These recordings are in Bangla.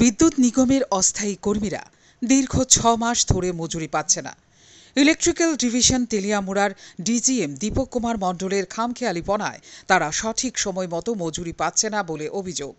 বিদ্যুৎ নিগমের অস্থায়ী কর্মীরা দীর্ঘ ছ মাস ধরে মজুরি পাচ্ছে না ইলেকট্রিক্যাল ডিভিশন তেলিয়ামুড়ার ডিজিএম দীপক কুমার মণ্ডলের খামখেয়ালিপনায় তারা সঠিক সময় মতো মজুরি পাচ্ছে না বলে অভিযোগ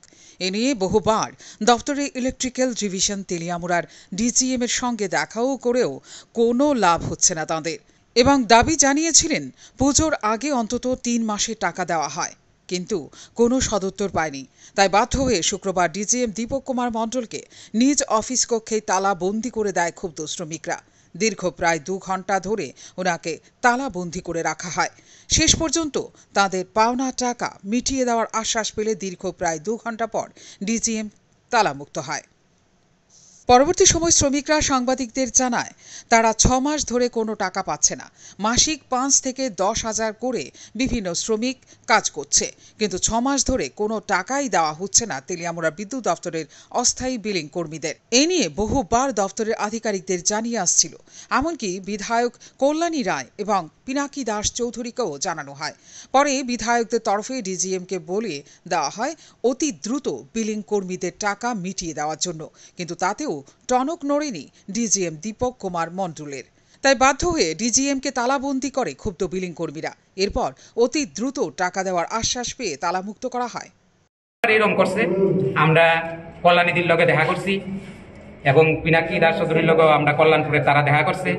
এ নিয়ে বহুবার দপ্তরে ইলেকট্রিক্যাল ডিভিশন তেলিয়ামুড়ার ডিজিএম এর সঙ্গে দেখাও করেও কোনো লাভ হচ্ছে না তাঁদের এবং দাবি জানিয়েছিলেন পুজোর আগে অন্তত তিন মাসে টাকা দেওয়া হয় কিন্তু কোনো সদুত্তর পায়নি তাই বাধ্য হয়ে শুক্রবার ডিজিএম দীপক কুমার মণ্ডলকে নিজ অফিস কক্ষে তালা বন্দি করে দেয় ক্ষুব্ধ শ্রমিকরা দীর্ঘ প্রায় দু ঘন্টা ধরে ওনাকে তালাবন্দি করে রাখা হয় শেষ পর্যন্ত তাদের পাওনা টাকা মিটিয়ে দেওয়ার আশ্বাস পেলে দীর্ঘ প্রায় দু ঘন্টা পর ডিজিএম তালামুক্ত হয় পরবর্তী সময় শ্রমিকরা সাংবাদিকদের জানায় তারা ছ মাস ধরে কোনো টাকা পাচ্ছে না মাসিক পাঁচ থেকে দশ হাজার করে বিভিন্ন শ্রমিক কাজ করছে কিন্তু ছ মাস ধরে কোনো টাকাই দেওয়া হচ্ছে না তেলিয়ামুড়া বিদ্যুৎ দপ্তরের অস্থায়ী বিলিং কর্মীদের এ নিয়ে বহুবার দপ্তরের আধিকারিকদের জানিয়ে আসছিল এমনকি বিধায়ক কল্যাণী রায় এবং পিনাকি দাস চৌধুরীকেও জানানো হয় পরে বিধায়কদের তরফে ডিজিএমকে বলে দেওয়া হয় অতি দ্রুত বিলিং কর্মীদের টাকা মিটিয়ে দেওয়ার জন্য কিন্তু তাতেও টনক নড়েনি ডিজিএম দীপক কুমার মন্ডলের তাই বাধ্য হয়ে ডিজিএমকে তালাবন্দি করে ক্ষুব্ধ বিলিং কর্মীরা এরপর অতি দ্রুত টাকা দেওয়ার আশ্বাস পেয়ে তালামুক্ত করা হয় এরকম করছে আমরা কল্যাণীদের লগে দেখা করছি এবং পিনাকি দাস চৌধুরীর লগেও আমরা কল্যাণপুরে তারা দেখা করছে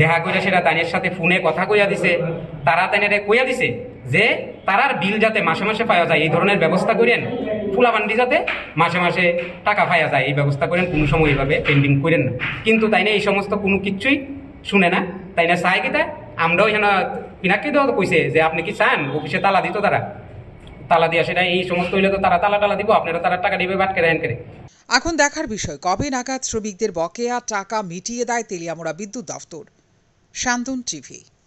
দেখা করে সেটা তানের সাথে ফোনে কথা কইয়া দিছে তারা তানের কইয়া দিছে যে তারার বিল যাতে মাসে মাসে পাওয়া যায় এই ধরনের ব্যবস্থা করেন বান্ডি যাতে মাসে মাসে টাকা পাইয়া যায় এই ব্যবস্থা করেন কোনো সময় এইভাবে পেন্ডিং করেন না কিন্তু তাই না এই সমস্ত কোনো কিছুই শুনে না তাই না চায় কিতা আমরাও এখানে পিনাকি দেওয়া তো কইছে যে আপনি কি চান অফিসে তালা দিত তারা তালা দিয়া সেটা এই সমস্ত হইলে তো তারা তালা টালা দিব আপনারা তারা টাকা দিবে বাটকে রেহেন করে এখন দেখার বিষয় কবে নাগাদ শ্রমিকদের বকেয়া টাকা মিটিয়ে দেয় তেলিয়ামোড়া বিদ্যুৎ দফতর শান্তন টিভি